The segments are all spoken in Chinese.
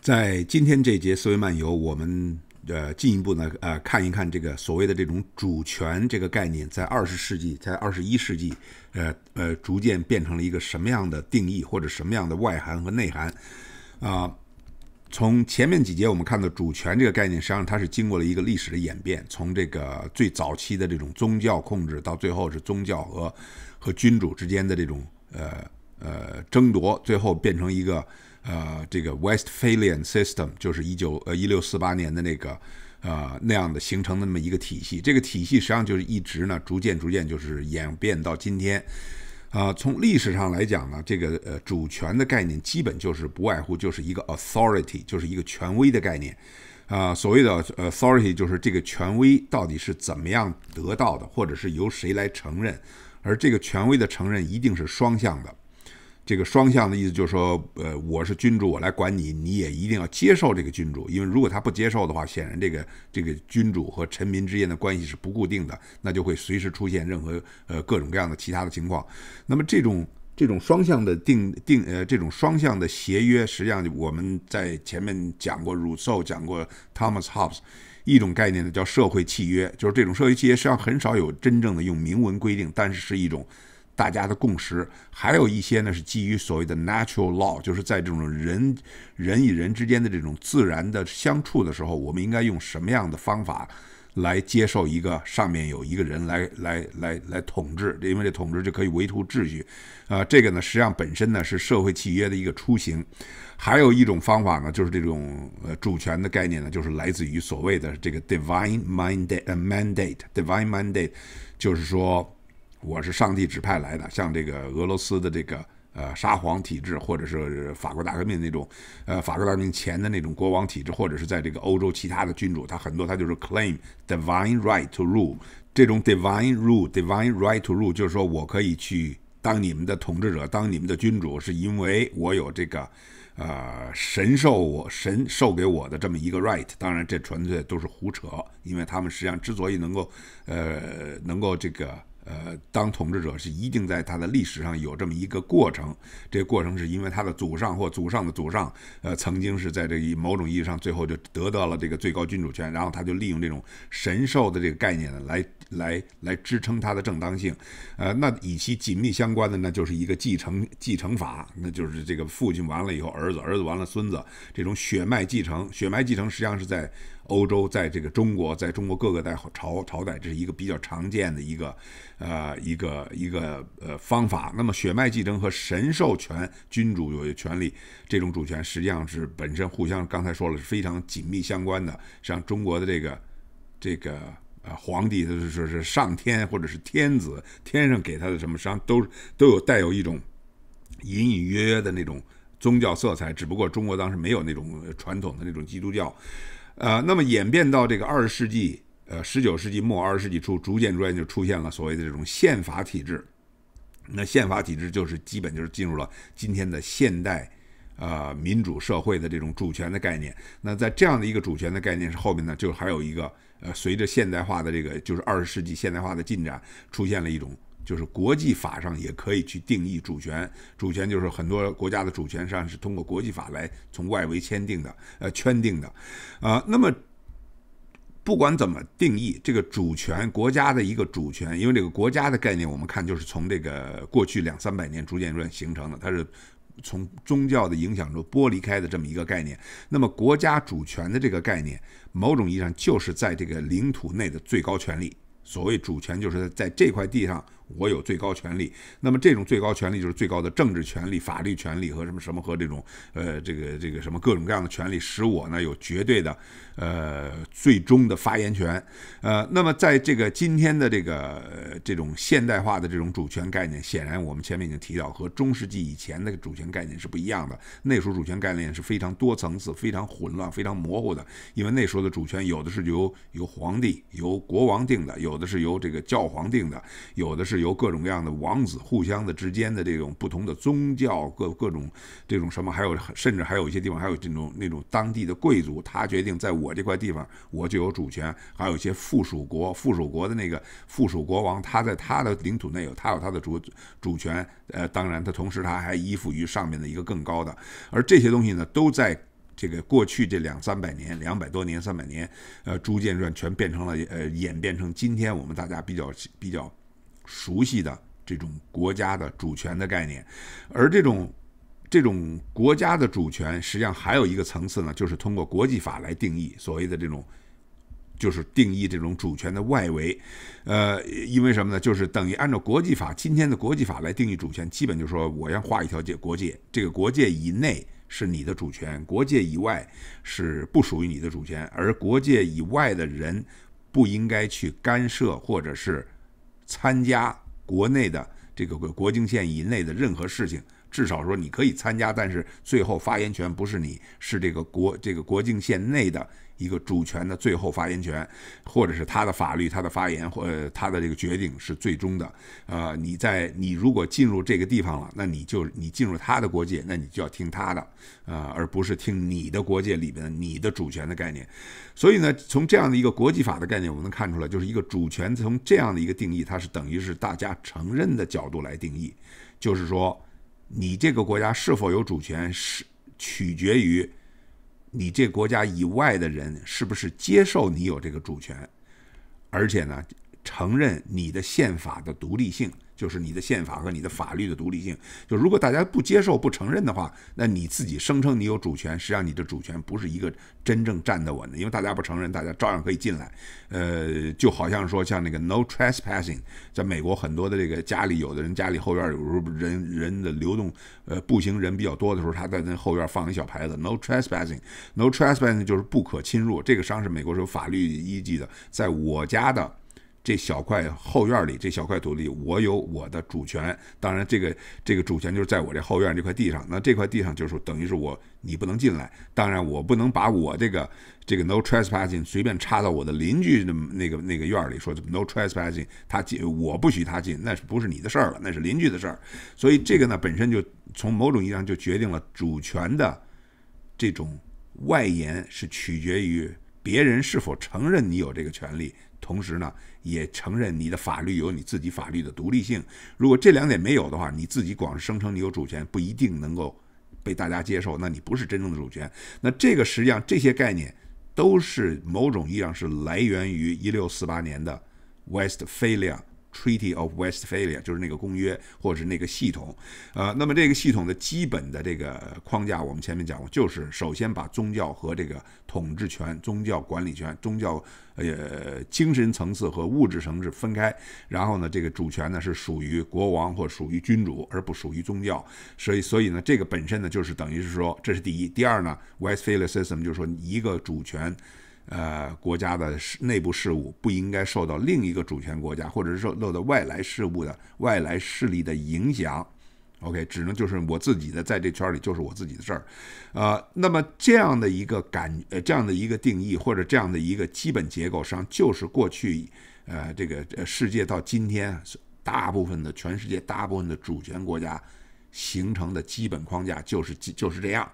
在今天这节思维漫游，我们呃进一步呢呃看一看这个所谓的这种主权这个概念，在二十世纪，在二十一世纪，呃呃逐渐变成了一个什么样的定义，或者什么样的外涵和内涵？啊，从前面几节我们看到，主权这个概念实际上它是经过了一个历史的演变，从这个最早期的这种宗教控制，到最后是宗教和和君主之间的这种呃呃争夺，最后变成一个。呃，这个 Westphalian system 就是一九呃一六四八年的那个呃那样的形成的那么一个体系。这个体系实际上就是一直呢逐渐逐渐就是演变到今天。啊，从历史上来讲呢，这个呃主权的概念基本就是不外乎就是一个 authority，就是一个权威的概念。啊，所谓的 authority 就是这个权威到底是怎么样得到的，或者是由谁来承认，而这个权威的承认一定是双向的。这个双向的意思就是说，呃，我是君主，我来管你，你也一定要接受这个君主，因为如果他不接受的话，显然这个这个君主和臣民之间的关系是不固定的，那就会随时出现任何呃各种各样的其他的情况。那么这种这种双向的定定呃这种双向的协约，实际上我们在前面讲过 r u s s e a u 讲过，Thomas Hobbes 一种概念呢叫社会契约，就是这种社会契约实际上很少有真正的用明文规定，但是是一种。大家的共识，还有一些呢是基于所谓的 natural law，就是在这种人人与人之间的这种自然的相处的时候，我们应该用什么样的方法来接受一个上面有一个人来来来来统治，因为这统治就可以维护秩序。呃，这个呢，实际上本身呢是社会契约的一个雏形。还有一种方法呢，就是这种呃主权的概念呢，就是来自于所谓的这个 divine mandate mandate divine mandate，就是说。我是上帝指派来的，像这个俄罗斯的这个呃沙皇体制，或者是法国大革命那种呃法国大革命前的那种国王体制，或者是在这个欧洲其他的君主，他很多他就是 claim divine right to rule。这种 divine rule、divine right to rule，就是说我可以去当你们的统治者、当你们的君主，是因为我有这个呃神授我神授给我的这么一个 right。当然，这纯粹都是胡扯，因为他们实际上之所以能够呃能够这个。呃，当统治者是一定在他的历史上有这么一个过程，这个过程是因为他的祖上或祖上的祖上，呃，曾经是在这一某种意义上最后就得到了这个最高君主权，然后他就利用这种神兽的这个概念呢来。来来支撑他的正当性，呃，那与其紧密相关的呢，就是一个继承继承法，那就是这个父亲完了以后，儿子儿子完了孙子这种血脉继承，血脉继承实际上是在欧洲，在这个中国，在中国各个代朝朝代，这是一个比较常见的一个呃一个一个呃方法。那么血脉继承和神授权君主有权利，这种主权实际上是本身互相刚才说了是非常紧密相关的。像中国的这个这个。啊，皇帝他是是上天或者是天子天上给他的什么伤，都都有带有一种隐隐约约的那种宗教色彩。只不过中国当时没有那种传统的那种基督教。呃，那么演变到这个二十世纪，呃，十九世纪末二十世纪初，逐渐逐渐就出现了所谓的这种宪法体制。那宪法体制就是基本就是进入了今天的现代，呃，民主社会的这种主权的概念。那在这样的一个主权的概念是后面呢，就还有一个。呃，随着现代化的这个，就是二十世纪现代化的进展，出现了一种，就是国际法上也可以去定义主权。主权就是很多国家的主权上是通过国际法来从外围签订的，呃，圈定的。啊，那么不管怎么定义这个主权，国家的一个主权，因为这个国家的概念，我们看就是从这个过去两三百年逐渐形成的，它是。从宗教的影响中剥离开的这么一个概念，那么国家主权的这个概念，某种意义上就是在这个领土内的最高权力。所谓主权，就是在这块地上。我有最高权力，那么这种最高权力就是最高的政治权利、法律权利和什么什么和这种呃这个这个什么各种各样的权利，使我呢有绝对的呃最终的发言权。呃，那么在这个今天的这个这种现代化的这种主权概念，显然我们前面已经提到，和中世纪以前的主权概念是不一样的。那时候主权概念是非常多层次、非常混乱、非常模糊的，因为那时候的主权有的是由由皇帝、由国王定的，有的是由这个教皇定的，有的是。由各种各样的王子互相的之间的这种不同的宗教各各种这种什么，还有甚至还有一些地方还有这种那种当地的贵族，他决定在我这块地方我就有主权，还有一些附属国，附属国的那个附属国王他在他的领土内有他有他的主主权，呃，当然他同时他还依附于上面的一个更高的，而这些东西呢都在这个过去这两三百年两百多年三百年，呃，逐渐转全变成了呃演变成今天我们大家比较比较。熟悉的这种国家的主权的概念，而这种这种国家的主权，实际上还有一个层次呢，就是通过国际法来定义所谓的这种，就是定义这种主权的外围。呃，因为什么呢？就是等于按照国际法今天的国际法来定义主权，基本就是说，我要画一条界国界，这个国界以内是你的主权，国界以外是不属于你的主权，而国界以外的人不应该去干涉或者是。参加国内的这个国国境线以内的任何事情。至少说你可以参加，但是最后发言权不是你，是这个国这个国境线内的一个主权的最后发言权，或者是他的法律、他的发言或他的这个决定是最终的。呃，你在你如果进入这个地方了，那你就你进入他的国界，那你就要听他的啊，而不是听你的国界里边你的主权的概念。所以呢，从这样的一个国际法的概念，我们能看出来，就是一个主权从这样的一个定义，它是等于是大家承认的角度来定义，就是说。你这个国家是否有主权，是取决于你这国家以外的人是不是接受你有这个主权，而且呢，承认你的宪法的独立性。就是你的宪法和你的法律的独立性。就如果大家不接受、不承认的话，那你自己声称你有主权，实际上你的主权不是一个真正站得稳的，因为大家不承认，大家照样可以进来。呃，就好像说，像那个 “no trespassing” 在美国很多的这个家里，有的人家里后院有时候人人的流动，呃，步行人比较多的时候，他在那后院放一小牌子，“no trespassing”，“no trespassing” 就是不可侵入，这个商是美国是有法律依据的，在我家的。这小块后院里，这小块土地，我有我的主权。当然，这个这个主权就是在我这后院这块地上。那这块地上就是等于是我，你不能进来。当然，我不能把我这个这个 no trespassing 随便插到我的邻居那那个那个院里，说 no trespassing，他进我不许他进，那是不是你的事儿了？那是邻居的事儿。所以这个呢，本身就从某种意义上就决定了主权的这种外延是取决于别人是否承认你有这个权利。同时呢，也承认你的法律有你自己法律的独立性。如果这两点没有的话，你自己光声称你有主权，不一定能够被大家接受。那你不是真正的主权。那这个实际上这些概念都是某种意义上是来源于一六四八年的 Westphalia。Treaty of Westphalia 就是那个公约，或是那个系统，呃，那么这个系统的基本的这个框架，我们前面讲过，就是首先把宗教和这个统治权、宗教管理权、宗教呃精神层次和物质层次分开，然后呢，这个主权呢是属于国王或属于君主，而不属于宗教，所以所以呢，这个本身呢就是等于是说，这是第一，第二呢，Westphalia system 就是说一个主权。呃，国家的内部事务不应该受到另一个主权国家，或者是受受到外来事务的外来势力的影响。OK，只能就是我自己的在这圈里就是我自己的事儿。呃，那么这样的一个感，呃，这样的一个定义，或者这样的一个基本结构，实际上就是过去，呃，这个世界到今天，大部分的全世界大部分的主权国家形成的基本框架就是就是这样。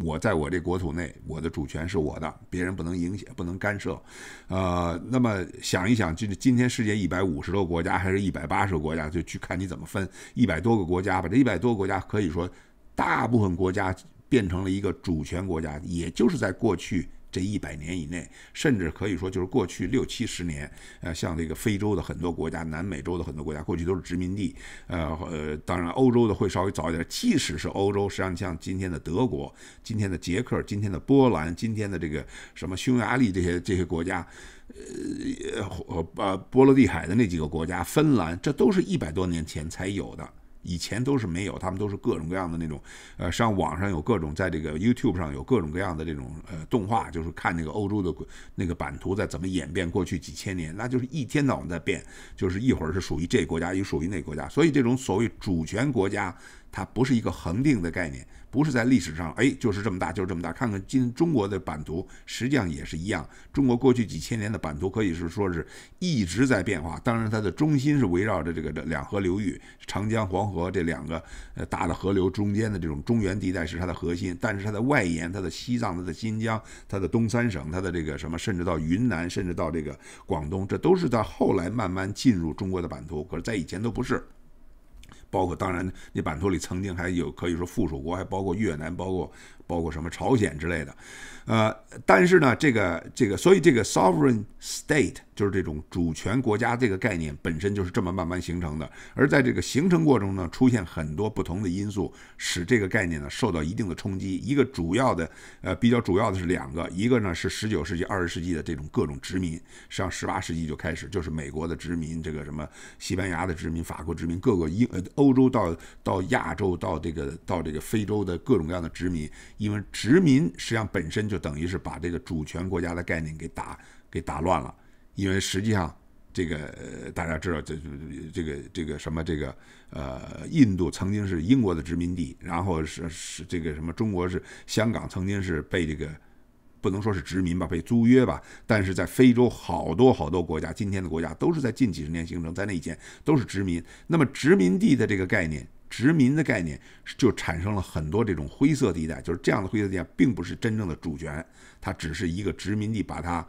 我在我这国土内，我的主权是我的，别人不能影响、不能干涉。呃，那么想一想，就是今天世界一百五十多国家，还是一百八十个国家，就去看你怎么分一百多个国家，把这一百多个国家，可以说大部分国家变成了一个主权国家，也就是在过去。这一百年以内，甚至可以说就是过去六七十年，呃，像这个非洲的很多国家、南美洲的很多国家，过去都是殖民地，呃呃，当然欧洲的会稍微早一点。即使是欧洲，实际上像今天的德国、今天的捷克、今天的波兰、今天的这个什么匈牙利这些这些国家，呃呃，波罗的海的那几个国家，芬兰，这都是一百多年前才有的。以前都是没有，他们都是各种各样的那种，呃，上网上有各种，在这个 YouTube 上有各种各样的这种呃动画，就是看那个欧洲的那个版图在怎么演变，过去几千年，那就是一天到晚在变，就是一会儿是属于这国家，一属于那国家，所以这种所谓主权国家，它不是一个恒定的概念。不是在历史上，哎，就是这么大，就是这么大。看看今中国的版图，实际上也是一样。中国过去几千年的版图，可以是说是一直在变化。当然，它的中心是围绕着这个这两河流域，长江、黄河这两个呃大的河流中间的这种中原地带是它的核心。但是它的外延，它的西藏、它的新疆、它的东三省、它的这个什么，甚至到云南，甚至到这个广东，这都是在后来慢慢进入中国的版图。可是，在以前都不是。包括当然，那版图里曾经还有可以说附属国，还包括越南，包括。包括什么朝鲜之类的，呃，但是呢，这个这个，所以这个 sovereign state 就是这种主权国家这个概念本身就是这么慢慢形成的。而在这个形成过程中呢，出现很多不同的因素，使这个概念呢受到一定的冲击。一个主要的，呃，比较主要的是两个，一个呢是十九世纪、二十世纪的这种各种殖民，实际上十八世纪就开始，就是美国的殖民，这个什么西班牙的殖民、法国殖民，各个英呃欧洲到到亚洲、到这个到这个非洲的各种各样的殖民。因为殖民实际上本身就等于是把这个主权国家的概念给打给打乱了，因为实际上这个大家知道，这这个这个什么这个呃，印度曾经是英国的殖民地，然后是是这个什么中国是香港曾经是被这个不能说是殖民吧，被租约吧，但是在非洲好多好多国家，今天的国家都是在近几十年形成，在那以前都是殖民。那么殖民地的这个概念。殖民的概念就产生了很多这种灰色地带，就是这样的灰色地带并不是真正的主权，它只是一个殖民地，把它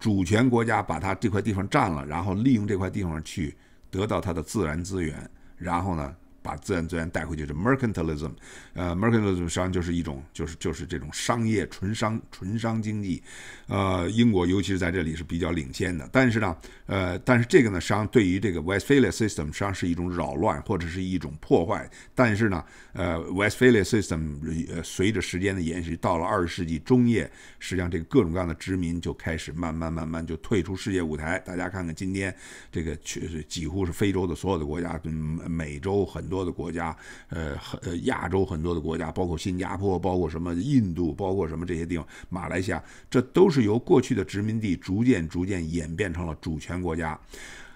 主权国家把它这块地方占了，然后利用这块地方去得到它的自然资源，然后呢。把自然资源带回去是 mercantilism，呃，mercantilism 实际上就是一种就是就是这种商业纯商纯商经济，呃，英国尤其是在这里是比较领先的。但是呢，呃，但是这个呢，实际上对于这个 w e s t p h a l i a system 实际上是一种扰乱或者是一种破坏。但是呢，呃 w e s t p h a l i a system 呃随着时间的延续，到了二十世纪中叶，实际上这个各种各样的殖民就开始慢慢慢慢就退出世界舞台。大家看看今天这个确实几乎是非洲的所有的国家跟美洲很多。多的国家，呃，很呃，亚洲很多的国家，包括新加坡，包括什么印度，包括什么这些地方，马来西亚，这都是由过去的殖民地逐渐逐渐演变成了主权国家。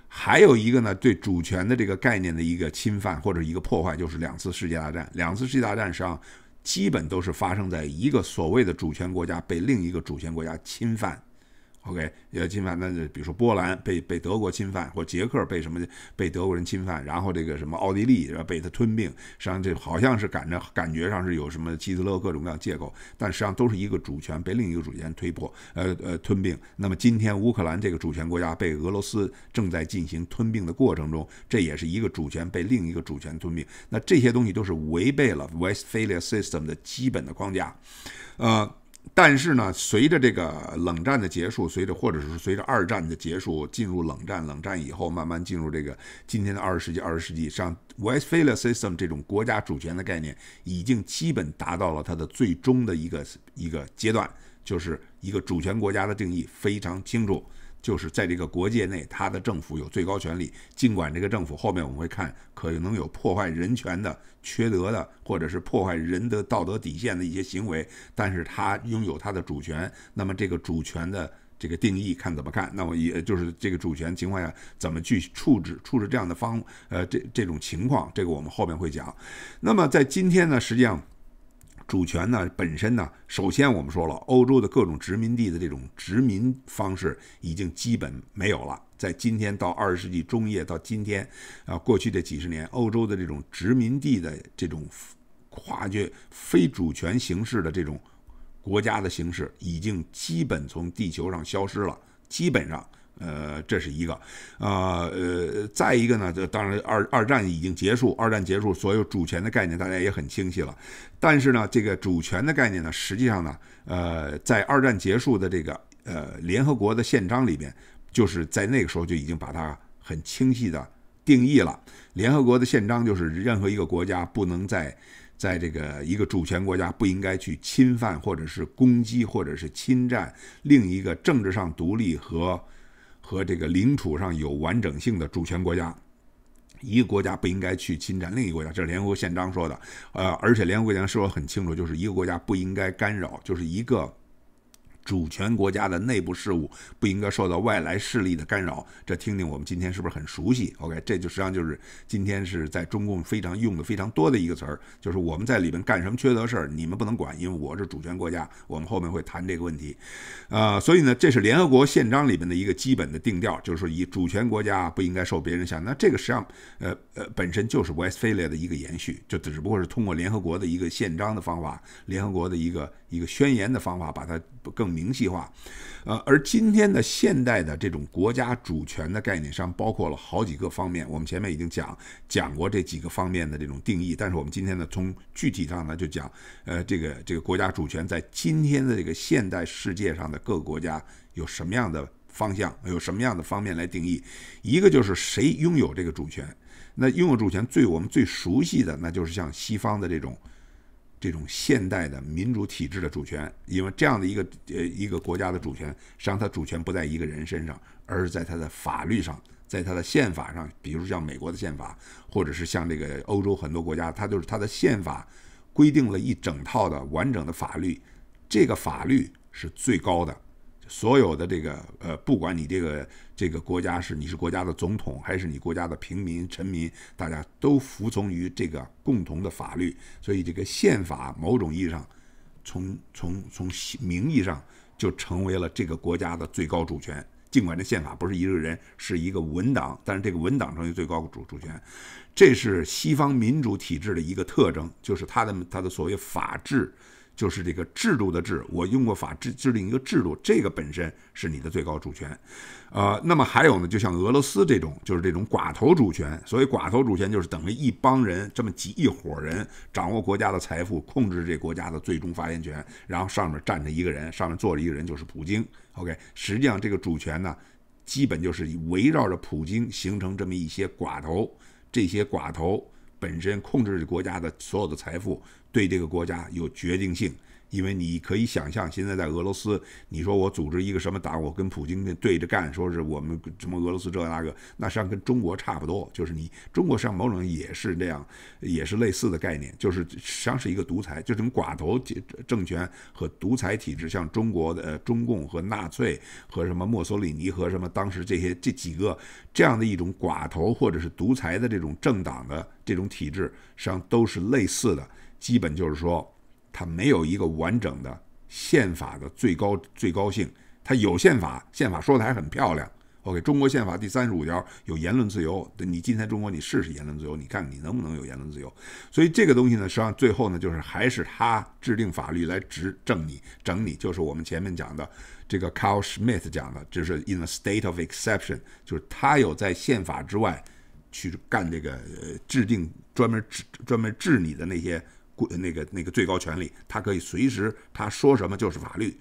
还有一个呢，对主权的这个概念的一个侵犯或者一个破坏，就是两次世界大战。两次世界大战实际上基本都是发生在一个所谓的主权国家被另一个主权国家侵犯。OK，也侵犯，那就比如说波兰被被德国侵犯，或捷克被什么被德国人侵犯，然后这个什么奥地利是被他吞并，实际上这好像是赶着感觉上是有什么希特勒各种各样借口，但实际上都是一个主权被另一个主权推破，呃呃吞并。那么今天乌克兰这个主权国家被俄罗斯正在进行吞并的过程中，这也是一个主权被另一个主权吞并。那这些东西都是违背了 w e s t p h a l i a system 的基本的框架，呃。但是呢，随着这个冷战的结束，随着或者是随着二战的结束，进入冷战，冷战以后，慢慢进入这个今天的二十世纪，二十世纪上 w e s t p h a l i a system 这种国家主权的概念，已经基本达到了它的最终的一个一个阶段，就是一个主权国家的定义非常清楚。就是在这个国界内，他的政府有最高权力。尽管这个政府后面我们会看，可能有破坏人权的、缺德的，或者是破坏人的道德底线的一些行为，但是他拥有他的主权。那么这个主权的这个定义看怎么看？那么也就是这个主权情况下怎么去处置处置这样的方呃这这种情况，这个我们后面会讲。那么在今天呢，实际上。主权呢，本身呢，首先我们说了，欧洲的各种殖民地的这种殖民方式已经基本没有了。在今天到二十世纪中叶到今天，啊，过去这几十年，欧洲的这种殖民地的这种跨越非主权形式的这种国家的形式，已经基本从地球上消失了，基本上。呃，这是一个，呃呃，再一个呢，这当然二二战已经结束，二战结束，所有主权的概念大家也很清晰了。但是呢，这个主权的概念呢，实际上呢，呃，在二战结束的这个呃联合国的宪章里边，就是在那个时候就已经把它很清晰的定义了。联合国的宪章就是任何一个国家不能再在这个一个主权国家不应该去侵犯或者是攻击或者是侵占另一个政治上独立和。和这个领土上有完整性的主权国家，一个国家不应该去侵占另一个国家。这是联合国宪章说的，呃，而且联合国宪章说很清楚，就是一个国家不应该干扰，就是一个。主权国家的内部事务不应该受到外来势力的干扰，这听听我们今天是不是很熟悉？OK，这就实际上就是今天是在中共非常用的非常多的一个词儿，就是我们在里面干什么缺德事儿，你们不能管，因为我是主权国家。我们后面会谈这个问题，啊，所以呢，这是联合国宪章里面的一个基本的定调，就是以主权国家不应该受别人想。那这个实际上，呃呃，本身就是 Westphalia 的一个延续，就只不过是通过联合国的一个宪章的方法，联合国的一个。一个宣言的方法把它更明细化，呃，而今天的现代的这种国家主权的概念上包括了好几个方面，我们前面已经讲讲过这几个方面的这种定义。但是我们今天呢，从具体上呢就讲，呃，这个这个国家主权在今天的这个现代世界上的各个国家有什么样的方向，有什么样的方面来定义？一个就是谁拥有这个主权？那拥有主权最我们最熟悉的，那就是像西方的这种。这种现代的民主体制的主权，因为这样的一个呃一个国家的主权，实际上它主权不在一个人身上，而是在它的法律上，在它的宪法上。比如像美国的宪法，或者是像这个欧洲很多国家，它就是它的宪法规定了一整套的完整的法律，这个法律是最高的。所有的这个呃，不管你这个这个国家是你是国家的总统，还是你国家的平民臣民，大家都服从于这个共同的法律。所以，这个宪法某种意义上，从从从名义上就成为了这个国家的最高主权。尽管这宪法不是一个人，是一个文档，但是这个文档成为最高主主权。这是西方民主体制的一个特征，就是它的它的所谓法治。就是这个制度的制，我用过法制制定一个制度，这个本身是你的最高主权，呃，那么还有呢，就像俄罗斯这种，就是这种寡头主权。所谓寡头主权就是等于一帮人这么几一伙人掌握国家的财富，控制这国家的最终发言权，然后上面站着一个人，上面坐着一个人，就是普京。OK，实际上这个主权呢，基本就是围绕着普京形成这么一些寡头，这些寡头本身控制着国家的所有的财富。对这个国家有决定性，因为你可以想象，现在在俄罗斯，你说我组织一个什么党，我跟普京对着干，说是我们什么俄罗斯这那个，那实际上跟中国差不多，就是你中国实际上某种也是那样，也是类似的概念，就是实际上是一个独裁，就这种寡头政权和独裁体制，像中国的中共和纳粹和什么墨索里尼和什么当时这些这几个这样的一种寡头或者是独裁的这种政党的这种体制，实际上都是类似的。基本就是说，他没有一个完整的宪法的最高最高性。他有宪法，宪法说的还很漂亮。OK，中国宪法第三十五条有言论自由。你今天中国你试试言论自由，你看你能不能有言论自由。所以这个东西呢，实际上最后呢，就是还是他制定法律来执政你整你，就是我们前面讲的这个 Carl s c h m i t t 讲的，就是 in a state of exception，就是他有在宪法之外去干这个制定专门治专门治你的那些。那个那个最高权力，他可以随时他说什么就是法律，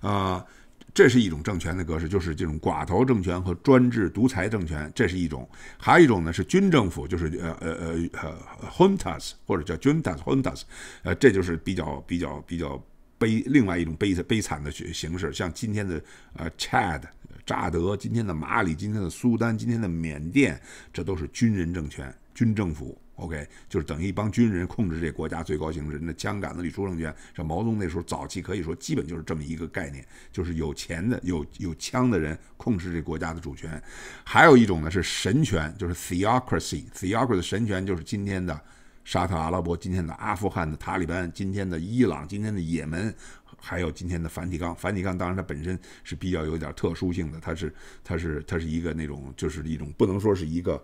啊，这是一种政权的格式，就是这种寡头政权和专制独裁政权，这是一种。还有一种呢是军政府，就是呃呃呃呃 h u n t a s 或者叫 junta h u n t a s 呃，这就是比较比较比较悲，另外一种悲悲惨的形形式。像今天的呃 Chad 乍德，今天的马里，今天的苏丹，今天的缅甸，这都是军人政权、军政府。OK，就是等于一帮军人控制这国家最高形式人的枪杆子里出政权。这毛泽东那时候早期可以说基本就是这么一个概念，就是有钱的、有有枪的人控制这国家的主权。还有一种呢是神权，就是 theocracy，theocracy 神权就是今天的沙特阿拉伯、今天的阿富汗的塔利班、今天的伊朗、今天的也门，还有今天的梵蒂冈。梵蒂冈当然它本身是比较有点特殊性的，它是它是它是一个那种就是一种不能说是一个。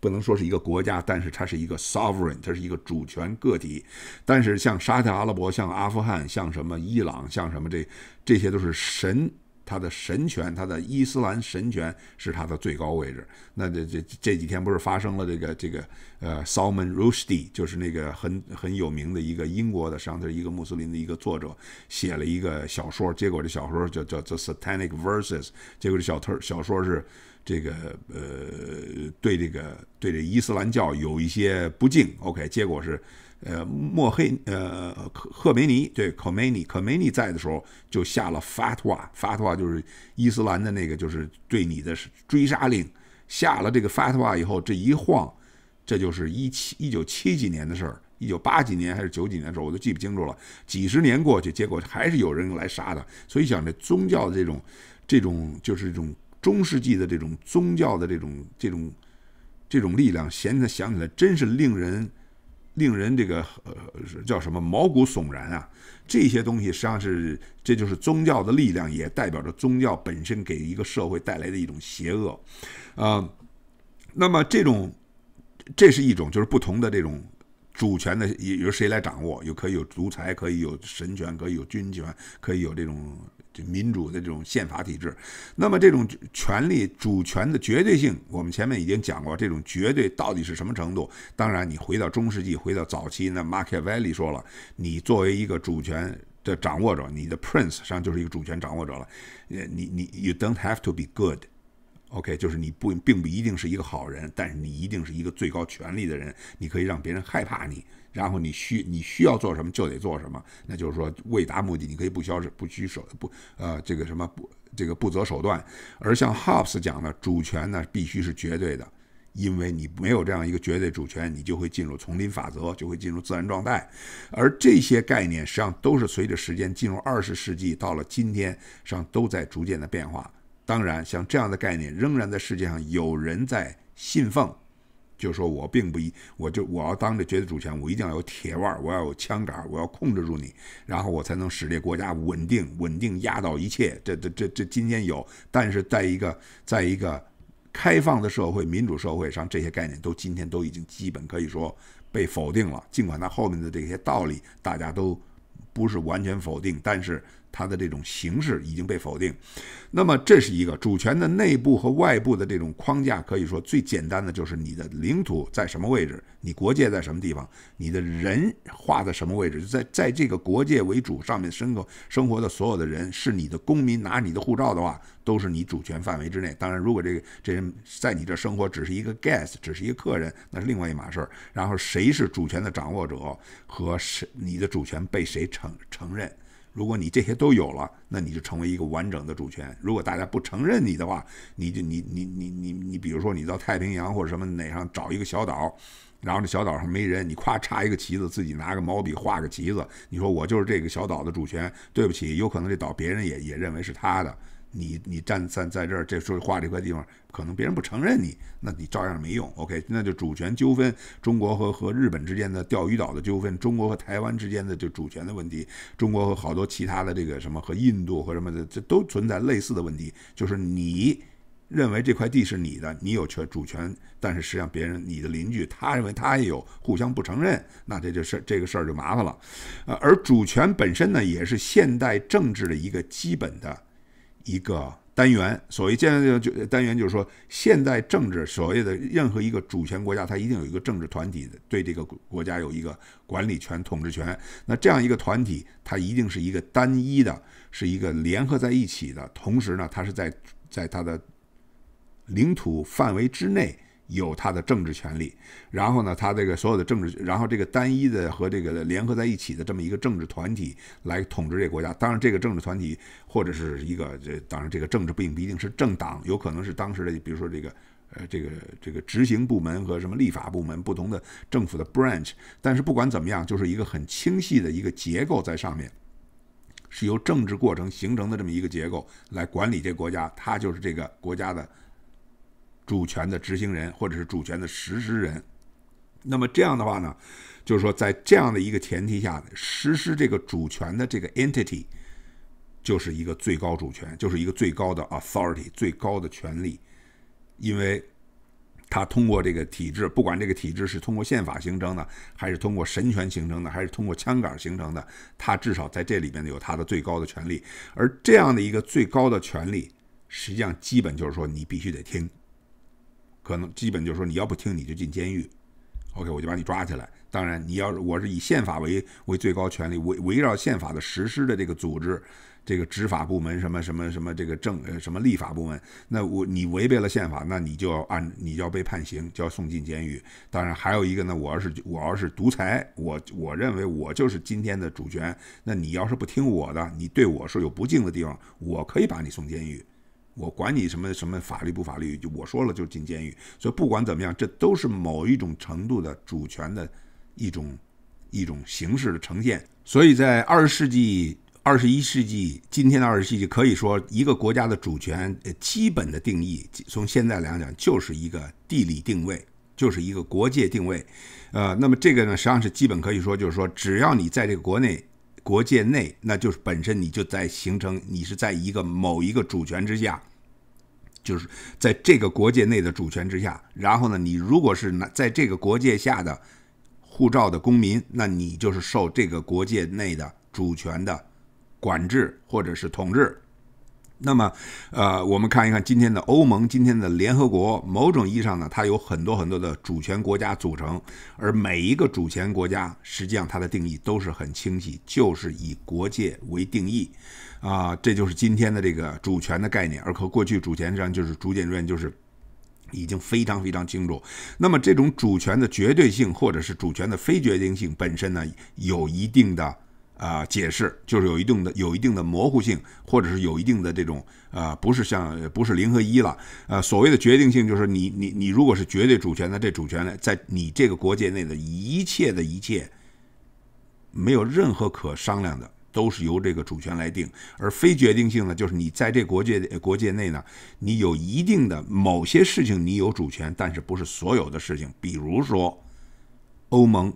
不能说是一个国家，但是它是一个 sovereign，它是一个主权个体。但是像沙特阿拉伯、像阿富汗、像什么伊朗、像什么这，这些都是神，它的神权，它的伊斯兰神权是它的最高位置。那这这这几天不是发生了这个这个呃，Salman Rushdie，就是那个很很有名的一个英国的，实际上是一个穆斯林的一个作者，写了一个小说，结果这小说叫叫叫《Satanic Verses》，结果这小特小说是。这个呃，对这个对这伊斯兰教有一些不敬，OK，结果是，呃，墨黑呃，赫赫梅尼对，可梅尼可梅尼在的时候就下了 fatwa，fatwa 就是伊斯兰的那个就是对你的追杀令，下了这个 fatwa 以后，这一晃，这就是一七一九七几年的事儿，一九八几年还是九几年的时候，我都记不清楚了。几十年过去，结果还是有人来杀他，所以想，这宗教这种这种就是一种。中世纪的这种宗教的这种这种这种力量，现在想起来真是令人令人这个呃叫什么毛骨悚然啊！这些东西实际上是，这就是宗教的力量，也代表着宗教本身给一个社会带来的一种邪恶啊。那么，这种这是一种就是不同的这种主权的由谁来掌握？有可以有独裁，可以有神权，可以有军权，可以有这种。民主的这种宪法体制，那么这种权力主权的绝对性，我们前面已经讲过，这种绝对到底是什么程度？当然，你回到中世纪，回到早期，那 Machiavelli 说了，你作为一个主权的掌握者，你的 Prince 实际上就是一个主权掌握者了。呃，你你 you don't have to be good，OK，就是你不并不一定是一个好人，但是你一定是一个最高权力的人，你可以让别人害怕你。然后你需你需要做什么就得做什么，那就是说为达目的你可以不消不屈手不呃这个什么不这个不择手段，而像 Hobbes 讲的主权呢必须是绝对的，因为你没有这样一个绝对主权，你就会进入丛林法则，就会进入自然状态，而这些概念实际上都是随着时间进入二十世纪到了今天上都在逐渐的变化，当然像这样的概念仍然在世界上有人在信奉。就说我并不一，我就我要当着绝对主权，我一定要有铁腕，我要有枪杆，我要控制住你，然后我才能使这国家稳定，稳定压倒一切。这这这这，今天有，但是在一个 在一个开放的社会、民主社会上，这些概念都今天都已经基本可以说被否定了。尽管它后面的这些道理，大家都不是完全否定，但是。它的这种形式已经被否定，那么这是一个主权的内部和外部的这种框架。可以说最简单的就是你的领土在什么位置，你国界在什么地方，你的人画在什么位置。就在在这个国界为主上面生活生活的所有的人是你的公民，拿你的护照的话，都是你主权范围之内。当然，如果这个这人在你这生活只是一个 guest，只是一个客人，那是另外一码事儿。然后谁是主权的掌握者和谁你的主权被谁承承认？如果你这些都有了，那你就成为一个完整的主权。如果大家不承认你的话，你就你你你你你，比如说你到太平洋或者什么哪上找一个小岛，然后这小岛上没人，你夸插一个旗子，自己拿个毛笔画个旗子，你说我就是这个小岛的主权。对不起，有可能这岛别人也也认为是他的。你你站站在这儿，这时候划这块地方，可能别人不承认你，那你照样没用。OK，那就主权纠纷，中国和和日本之间的钓鱼岛的纠纷，中国和台湾之间的就主权的问题，中国和好多其他的这个什么和印度和什么的，这都存在类似的问题。就是你认为这块地是你的，你有权主权，但是实际上别人，你的邻居，他认为他也有，互相不承认，那这就是这个事儿就麻烦了。呃，而主权本身呢，也是现代政治的一个基本的。一个单元，所谓“建就单元”，就是说，现代政治所谓的任何一个主权国家，它一定有一个政治团体，对这个国家有一个管理权、统治权。那这样一个团体，它一定是一个单一的，是一个联合在一起的。同时呢，它是在在它的领土范围之内。有他的政治权利，然后呢，他这个所有的政治，然后这个单一的和这个联合在一起的这么一个政治团体来统治这个国家。当然，这个政治团体或者是一个，这当然这个政治并不一定是政党，有可能是当时的，比如说这个，呃，这个这个执行部门和什么立法部门不同的政府的 branch。但是不管怎么样，就是一个很清晰的一个结构在上面，是由政治过程形成的这么一个结构来管理这国家，它就是这个国家的。主权的执行人或者是主权的实施人，那么这样的话呢，就是说在这样的一个前提下，实施这个主权的这个 entity 就是一个最高主权，就是一个最高的 authority，最高的权利，因为它通过这个体制，不管这个体制是通过宪法形成的，还是通过神权形成的，还是通过枪杆形成的，它至少在这里边有它的最高的权利。而这样的一个最高的权利，实际上基本就是说你必须得听。可能基本就是说，你要不听，你就进监狱。OK，我就把你抓起来。当然，你要我是以宪法为为最高权力，围围绕宪法的实施的这个组织，这个执法部门什么什么什么，这个政呃什么立法部门，那我你违背了宪法，那你就要按你要被判刑，就要送进监狱。当然，还有一个呢，我要是我要是独裁，我我认为我就是今天的主权，那你要是不听我的，你对我是有不敬的地方，我可以把你送监狱。我管你什么什么法律不法律，就我说了就进监狱。所以不管怎么样，这都是某一种程度的主权的一种一种形式的呈现。所以在二十世纪、二十一世纪、今天的二十世纪，可以说一个国家的主权呃基本的定义，从现在来讲，就是一个地理定位，就是一个国界定位。呃，那么这个呢，实际上是基本可以说，就是说，只要你在这个国内国界内，那就是本身你就在形成，你是在一个某一个主权之下。就是在这个国界内的主权之下，然后呢，你如果是拿在这个国界下的护照的公民，那你就是受这个国界内的主权的管制或者是统治。那么，呃，我们看一看今天的欧盟、今天的联合国，某种意义上呢，它有很多很多的主权国家组成，而每一个主权国家，实际上它的定义都是很清晰，就是以国界为定义。啊，这就是今天的这个主权的概念，而和过去主权上就是逐渐逐渐就是已经非常非常清楚。那么这种主权的绝对性，或者是主权的非决定性本身呢，有一定的啊解释，就是有一定的有一定的模糊性，或者是有一定的这种啊，不是像不是零和一了。呃，所谓的决定性就是你你你如果是绝对主权的，这主权呢，在你这个国界内的一切的一切，没有任何可商量的。都是由这个主权来定，而非决定性呢，就是你在这国界国界内呢，你有一定的某些事情你有主权，但是不是所有的事情。比如说欧盟，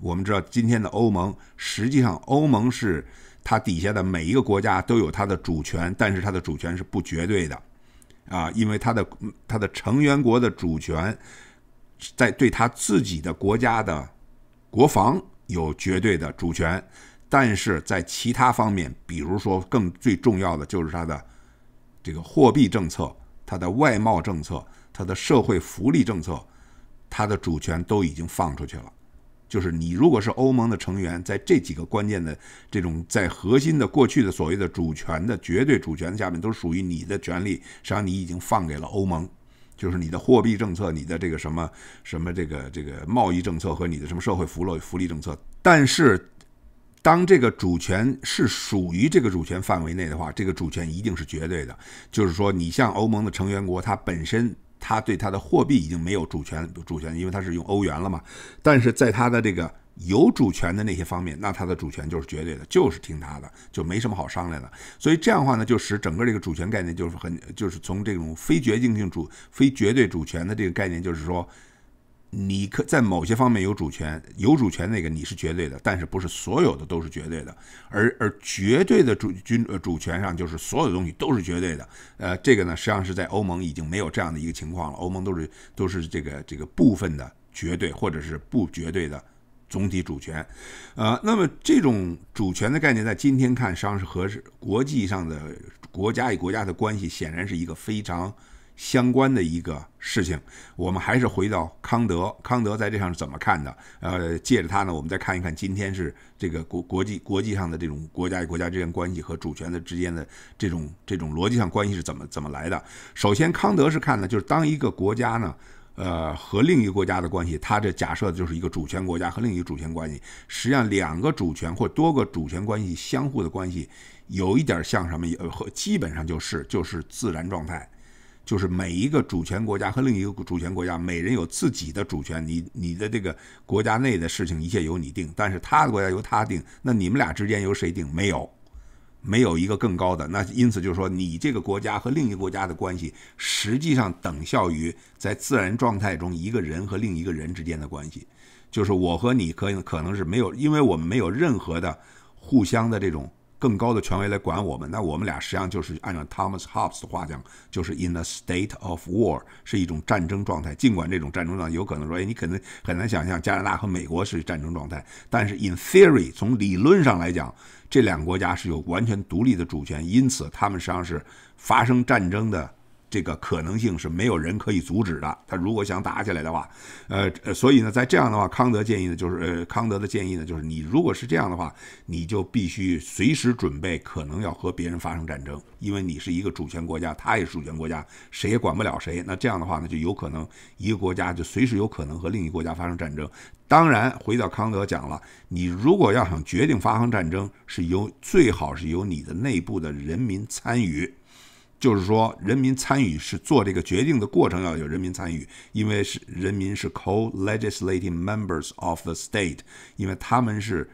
我们知道今天的欧盟，实际上欧盟是它底下的每一个国家都有它的主权，但是它的主权是不绝对的，啊，因为它的它的成员国的主权在对它自己的国家的国防有绝对的主权。但是在其他方面，比如说更最重要的就是它的这个货币政策、它的外贸政策、它的社会福利政策、它的主权都已经放出去了。就是你如果是欧盟的成员，在这几个关键的这种在核心的过去的所谓的主权的绝对主权下面，都属于你的权利，实际上你已经放给了欧盟。就是你的货币政策、你的这个什么什么这个这个贸易政策和你的什么社会福利福利政策，但是。当这个主权是属于这个主权范围内的话，这个主权一定是绝对的。就是说，你像欧盟的成员国，它本身它对它的货币已经没有主权主权，因为它是用欧元了嘛。但是在它的这个有主权的那些方面，那它的主权就是绝对的，就是听它的，就没什么好商量的。所以这样的话呢，就使整个这个主权概念就是很就是从这种非决定性主非绝对主权的这个概念，就是说。你可在某些方面有主权，有主权那个你是绝对的，但是不是所有的都是绝对的，而而绝对的主军呃主权上就是所有的东西都是绝对的，呃，这个呢实际上是在欧盟已经没有这样的一个情况了，欧盟都是都是这个这个部分的绝对或者是不绝对的总体主权，呃，那么这种主权的概念在今天看上是合适，国际上的国家与国家的关系显然是一个非常。相关的一个事情，我们还是回到康德。康德在这上是怎么看的？呃，借着它呢，我们再看一看今天是这个国国际国际上的这种国家与国家之间关系和主权的之间的这种这种逻辑上关系是怎么怎么来的？首先，康德是看的，就是当一个国家呢，呃，和另一个国家的关系，他这假设就是一个主权国家和另一个主权关系。实际上，两个主权或多个主权关系相互的关系，有一点像什么？呃，和基本上就是就是自然状态。就是每一个主权国家和另一个主权国家，每人有自己的主权，你你的这个国家内的事情一切由你定，但是他的国家由他定，那你们俩之间由谁定？没有，没有一个更高的。那因此就是说，你这个国家和另一个国家的关系，实际上等效于在自然状态中一个人和另一个人之间的关系，就是我和你可可能是没有，因为我们没有任何的互相的这种。更高的权威来管我们，那我们俩实际上就是按照 Thomas Hobbes 的话讲，就是 in a state of war 是一种战争状态。尽管这种战争状态有可能说，哎，你可能很难想象加拿大和美国是战争状态，但是 in theory 从理论上来讲，这两个国家是有完全独立的主权，因此他们实际上是发生战争的。这个可能性是没有人可以阻止的。他如果想打起来的话，呃呃，所以呢，在这样的话，康德建议呢，就是呃，康德的建议呢，就是你如果是这样的话，你就必须随时准备可能要和别人发生战争，因为你是一个主权国家，他也是主权国家，谁也管不了谁。那这样的话呢，就有可能一个国家就随时有可能和另一国家发生战争。当然，回到康德讲了，你如果要想决定发生战争，是由最好是由你的内部的人民参与。就是说，人民参与是做这个决定的过程要有人民参与，因为是人民是 c o l e g i s l a t i n e members of the state，因为他们是，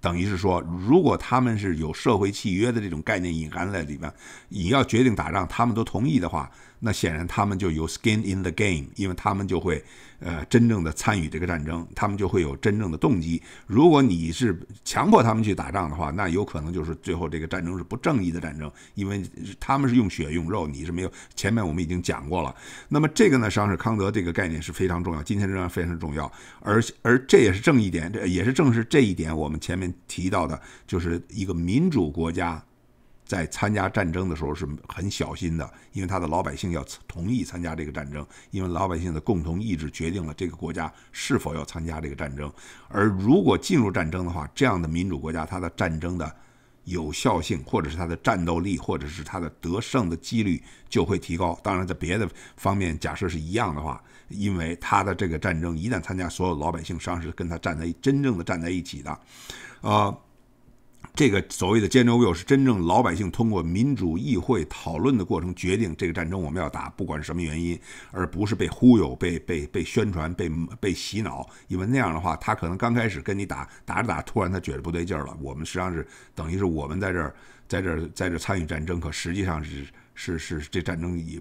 等于是说，如果他们是有社会契约的这种概念隐含在里边，你要决定打仗，他们都同意的话，那显然他们就有 skin in the game，因为他们就会。呃，真正的参与这个战争，他们就会有真正的动机。如果你是强迫他们去打仗的话，那有可能就是最后这个战争是不正义的战争，因为他们是用血用肉，你是没有。前面我们已经讲过了。那么这个呢，实际上是康德这个概念是非常重要，今天仍然非常重要。而而这也是正义点，这也是正是这一点，我们前面提到的，就是一个民主国家。在参加战争的时候是很小心的，因为他的老百姓要同意参加这个战争，因为老百姓的共同意志决定了这个国家是否要参加这个战争。而如果进入战争的话，这样的民主国家，它的战争的有效性，或者是它的战斗力，或者是它的得胜的几率就会提高。当然，在别的方面假设是一样的话，因为他的这个战争一旦参加，所有老百姓实际上是跟他站在真正的站在一起的，啊。这个所谓的 j o i 是真正老百姓通过民主议会讨论的过程决定这个战争我们要打，不管是什么原因，而不是被忽悠、被被被宣传、被被洗脑。因为那样的话，他可能刚开始跟你打打着打，突然他觉得不对劲儿了。我们实际上是等于是我们在这儿在这在这参与战争，可实际上是是是这战争也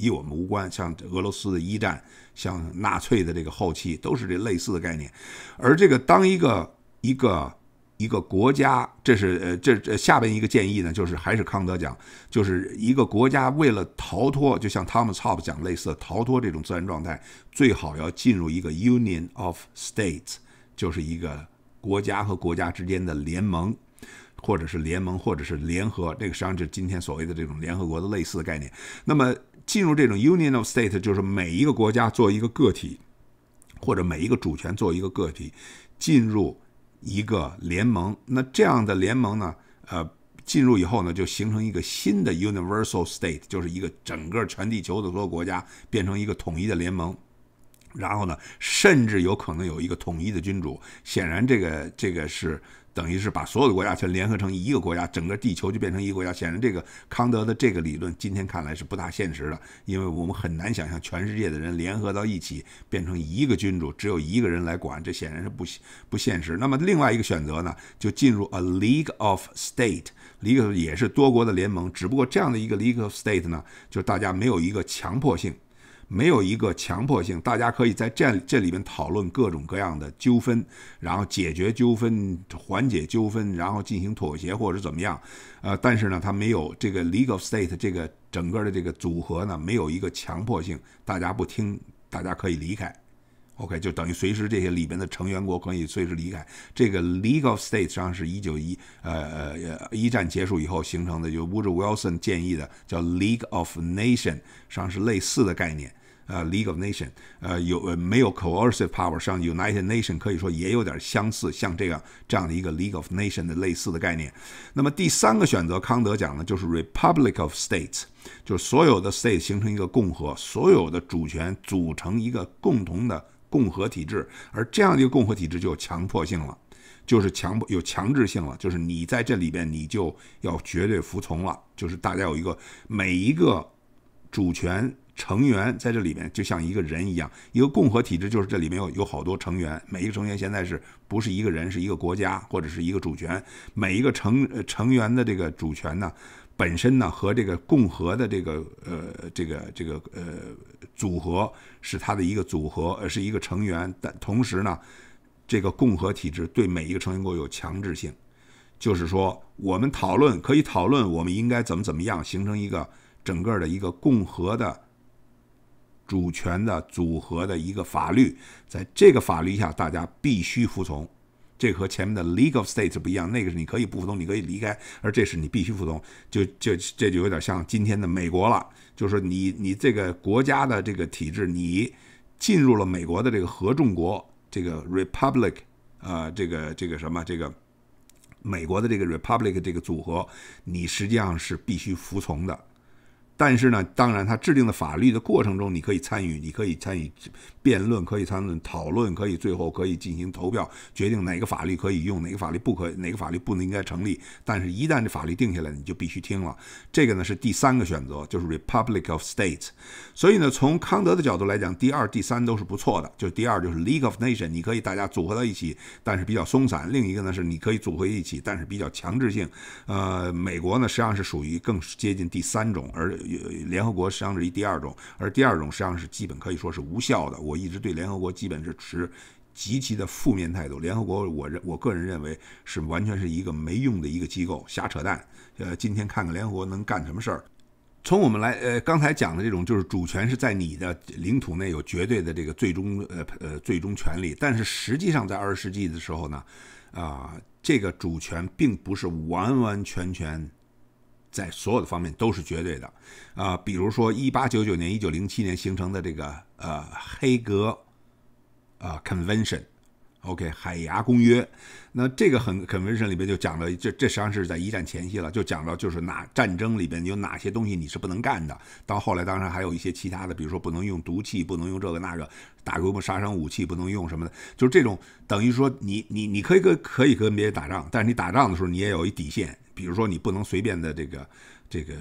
与我们无关。像俄罗斯的一战，像纳粹的这个后期，都是这类似的概念。而这个当一个一个。一个国家，这是呃，这这下边一个建议呢，就是还是康德讲，就是一个国家为了逃脱，就像 Thomas Hob 讲类似的逃脱这种自然状态，最好要进入一个 Union of States，就是一个国家和国家之间的联盟，或者是联盟，或者是联合。这个实际上就是今天所谓的这种联合国的类似的概念。那么进入这种 Union of States，就是每一个国家作为一个个体，或者每一个主权作为一个个体进入。一个联盟，那这样的联盟呢？呃，进入以后呢，就形成一个新的 universal state，就是一个整个全地球的所有国家变成一个统一的联盟。然后呢，甚至有可能有一个统一的君主。显然，这个这个是等于是把所有的国家全联合成一个国家，整个地球就变成一个国家。显然，这个康德的这个理论今天看来是不大现实的，因为我们很难想象全世界的人联合到一起变成一个君主，只有一个人来管，这显然是不不现实。那么，另外一个选择呢，就进入 a league of state，一个也是多国的联盟。只不过这样的一个 league of state 呢，就是大家没有一个强迫性。没有一个强迫性，大家可以在这这里面讨论各种各样的纠纷，然后解决纠纷、缓解纠纷，然后进行妥协或者怎么样。呃，但是呢，它没有这个 League of State 这个整个的这个组合呢，没有一个强迫性，大家不听，大家可以离开。OK，就等于随时这些里边的成员国可以随时离开。这个 League of State 上是一九一呃一战结束以后形成的，就 Wood r o Wilson 建议的叫 League of Nation，实际上是类似的概念。呃，League of Nation，呃，有没有 coercive power？像 United Nation 可以说也有点相似，像这样这样的一个 League of Nation 的类似的概念。那么第三个选择，康德讲的，就是 Republic of States，就是所有的 State 形成一个共和，所有的主权组成一个共同的共和体制，而这样的一个共和体制就有强迫性了，就是强有强制性了，就是你在这里边，你就要绝对服从了，就是大家有一个每一个主权。成员在这里面就像一个人一样，一个共和体制就是这里面有有好多成员，每一个成员现在是不是一个人，是一个国家或者是一个主权？每一个成成员的这个主权呢，本身呢和这个共和的这个呃这个这个呃组合是他的一个组合，是一个成员，但同时呢，这个共和体制对每一个成员国有强制性，就是说我们讨论可以讨论，我们应该怎么怎么样形成一个整个的一个共和的。主权的组合的一个法律，在这个法律下，大家必须服从。这和前面的 League of States 不一样，那个是你可以不服从，你可以离开，而这是你必须服从。就就这就有点像今天的美国了，就是你你这个国家的这个体制，你进入了美国的这个合众国这个 Republic，呃，这个这个什么这个美国的这个 Republic 这个组合，你实际上是必须服从的。但是呢，当然，他制定的法律的过程中，你可以参与，你可以参与辩论，可以参论讨论，可以最后可以进行投票，决定哪个法律可以用，哪个法律不可，哪个法律不能应该成立。但是，一旦这法律定下来，你就必须听了。这个呢是第三个选择，就是 Republic of States。所以呢，从康德的角度来讲，第二、第三都是不错的。就第二就是 League of Nation，你可以大家组合到一起，但是比较松散；另一个呢是你可以组合一起，但是比较强制性。呃，美国呢实际上是属于更接近第三种，而有联合国，实际上是一第二种，而第二种实际上是基本可以说是无效的。我一直对联合国基本是持极其的负面态度。联合国，我认我个人认为是完全是一个没用的一个机构，瞎扯淡。呃，今天看看联合国能干什么事儿。从我们来，呃，刚才讲的这种，就是主权是在你的领土内有绝对的这个最终，呃呃，最终权利。但是实际上在二十世纪的时候呢，啊，这个主权并不是完完全全。在所有的方面都是绝对的，啊，比如说一八九九年、一九零七年形成的这个呃黑格，啊 Convention。O.K. 海牙公约，那这个很很 o n 里边就讲了，这这实际上是在一战前夕了，就讲到就是哪战争里边有哪些东西你是不能干的。到后来当然还有一些其他的，比如说不能用毒气，不能用这个那个大规模杀伤武器，不能用什么的，就是这种等于说你你你可以跟可以跟别人打仗，但是你打仗的时候你也有一底线，比如说你不能随便的这个。这个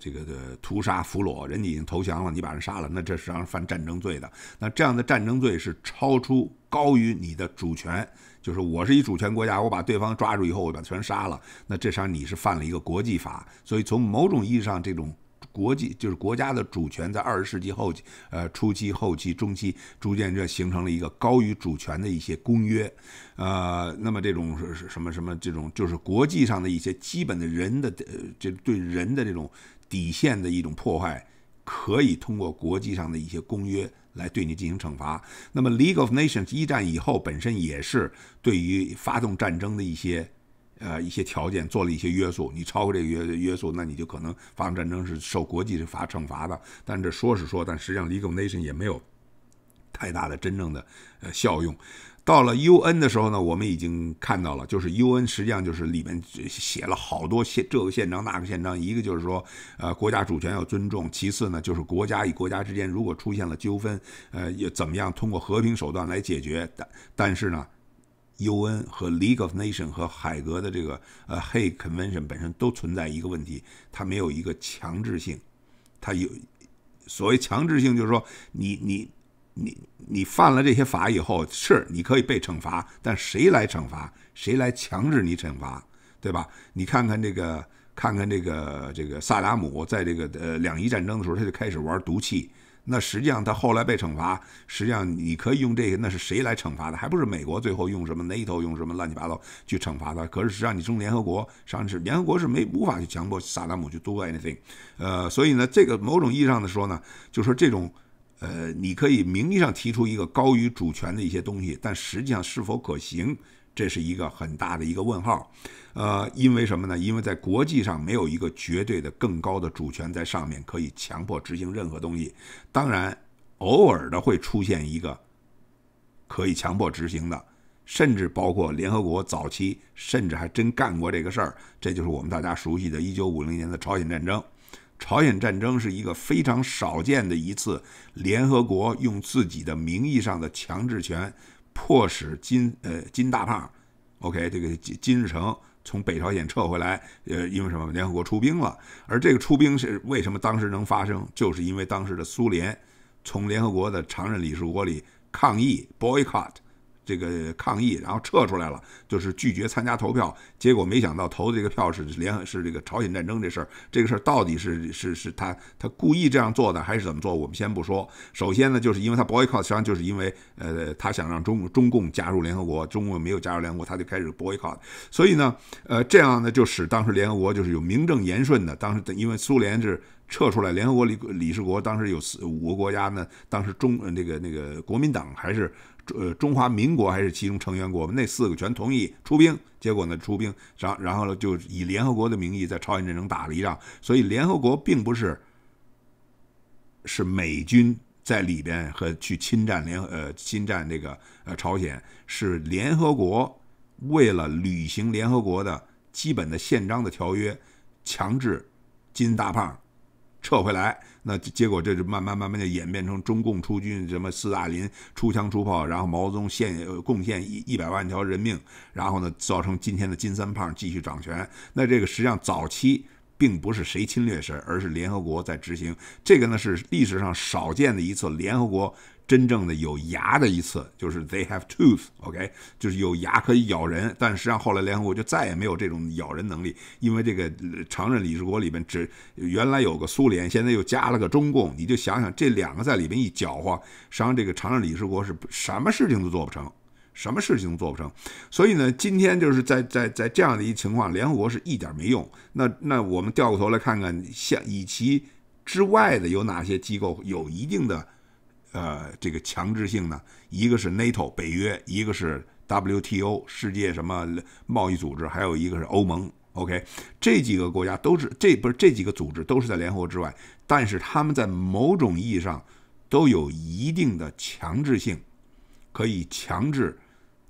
这个的屠杀俘虏，人家已经投降了，你把人杀了，那这实际上是犯战争罪的。那这样的战争罪是超出高于你的主权，就是我是一主权国家，我把对方抓住以后，我把全杀了，那这上你是犯了一个国际法。所以从某种意义上，这种。国际就是国家的主权，在二十世纪后，呃，初期、后期、中期，逐渐就形成了一个高于主权的一些公约，呃，那么这种是是什么什么这种，就是国际上的一些基本的人的这对人的这种底线的一种破坏，可以通过国际上的一些公约来对你进行惩罚。那么《League of Nations》一战以后本身也是对于发动战争的一些。呃，一些条件做了一些约束，你超过这个约约束，那你就可能发动战争是受国际法惩罚的。但这说是说，但实际上 l e g i l n a t i o n 也没有太大的真正的呃效用。到了 UN 的时候呢，我们已经看到了，就是 UN 实际上就是里面写了好多宪这个宪章那个宪章，一个就是说呃国家主权要尊重，其次呢就是国家与国家之间如果出现了纠纷，呃，怎么样通过和平手段来解决。但但是呢？U.N. 和 League of n a t i o n 和海格的这个呃《Hay Convention》本身都存在一个问题，它没有一个强制性。它有所谓强制性，就是说你你你你犯了这些法以后，是你可以被惩罚，但谁来惩罚？谁来强制你惩罚？对吧？你看看这个，看看这个这个萨达姆在这个呃两伊战争的时候，他就开始玩毒气。那实际上他后来被惩罚，实际上你可以用这个，那是谁来惩罚的？还不是美国？最后用什么 NATO，用什么乱七八糟去惩罚他？可是实际上你从联合国，上是联合国是没无法去强迫萨达姆去 do anything，呃，所以呢，这个某种意义上的说呢，就说这种，呃，你可以名义上提出一个高于主权的一些东西，但实际上是否可行？这是一个很大的一个问号，呃，因为什么呢？因为在国际上没有一个绝对的、更高的主权在上面可以强迫执行任何东西。当然，偶尔的会出现一个可以强迫执行的，甚至包括联合国早期，甚至还真干过这个事儿。这就是我们大家熟悉的一九五零年的朝鲜战争。朝鲜战争是一个非常少见的一次联合国用自己的名义上的强制权。迫使金呃金大胖，OK，这个金金日成从北朝鲜撤回来，呃，因为什么？联合国出兵了，而这个出兵是为什么当时能发生？就是因为当时的苏联从联合国的常任理事国里抗议 boycott。这个抗议，然后撤出来了，就是拒绝参加投票。结果没想到投的这个票是联，合是这个朝鲜战争这事儿。这个事儿到底是是是他他故意这样做的，还是怎么做？我们先不说。首先呢，就是因为他 boycott，实际上就是因为呃他想让中中共加入联合国，中共没有加入联合国，他就开始 boycott。所以呢，呃，这样呢就使当时联合国就是有名正言顺的。当时因为苏联是。撤出来，联合国理理事国当时有四五个国家呢。当时中那个那个国民党还是呃中华民国还是其中成员国那四个全同意出兵，结果呢出兵，然然后呢就以联合国的名义在朝鲜战争打了一仗，所以联合国并不是是美军在里边和去侵占联呃侵占这个呃朝鲜，是联合国为了履行联合国的基本的宪章的条约，强制金大胖。撤回来，那结果这就慢慢慢慢就演变成中共出军，什么斯大林出枪出炮，然后毛泽东献贡献一一百万条人命，然后呢，造成今天的金三胖继续掌权。那这个实际上早期并不是谁侵略谁，而是联合国在执行。这个呢是历史上少见的一次联合国。真正的有牙的一次就是 they have tooth，OK，就是有牙可以咬人。但实际上后来联合国就再也没有这种咬人能力，因为这个常任理事国里边只原来有个苏联，现在又加了个中共。你就想想这两个在里边一搅和，实际上这个常任理事国是什么事情都做不成，什么事情都做不成。所以呢，今天就是在在在这样的一情况，联合国是一点没用。那那我们掉过头来看看，像以其之外的有哪些机构有一定的。呃，这个强制性呢，一个是 NATO 北约，一个是 WTO 世界什么贸易组织，还有一个是欧盟。OK，这几个国家都是这，不是这几个组织都是在联合国之外，但是他们在某种意义上都有一定的强制性，可以强制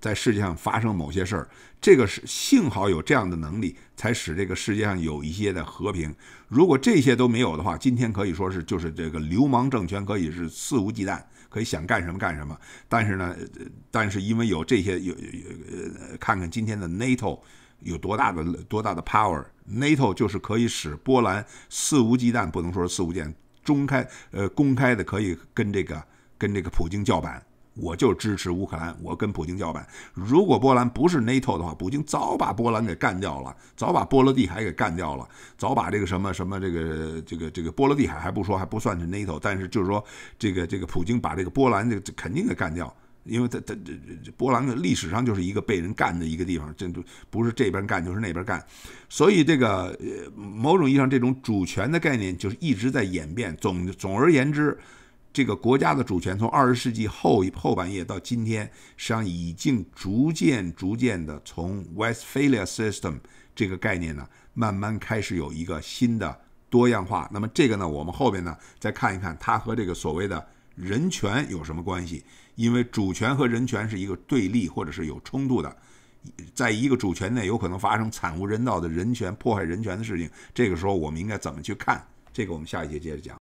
在世界上发生某些事儿。这个是幸好有这样的能力，才使这个世界上有一些的和平。如果这些都没有的话，今天可以说是就是这个流氓政权可以是肆无忌惮，可以想干什么干什么。但是呢，但是因为有这些有有呃，看看今天的 NATO 有多大的多大的 power，NATO 就是可以使波兰肆无忌惮，不能说是肆无忌惮，中开呃公开的可以跟这个跟这个普京叫板。我就支持乌克兰，我跟普京叫板。如果波兰不是 NATO 的话，普京早把波兰给干掉了，早把波罗的海给干掉了，早把这个什么什么这个这个这个波罗的海还不说还不算是 NATO，但是就是说这个这个普京把这个波兰这个肯定得干掉，因为这这这波兰历史上就是一个被人干的一个地方，这都不是这边干就是那边干，所以这个呃某种意义上，这种主权的概念就是一直在演变。总总而言之。这个国家的主权从二十世纪后后半叶到今天，实际上已经逐渐逐渐的从 w e s t p h a l i a system 这个概念呢，慢慢开始有一个新的多样化。那么这个呢，我们后边呢再看一看它和这个所谓的人权有什么关系？因为主权和人权是一个对立或者是有冲突的，在一个主权内有可能发生惨无人道的人权破坏人权的事情，这个时候我们应该怎么去看？这个我们下一节接着讲。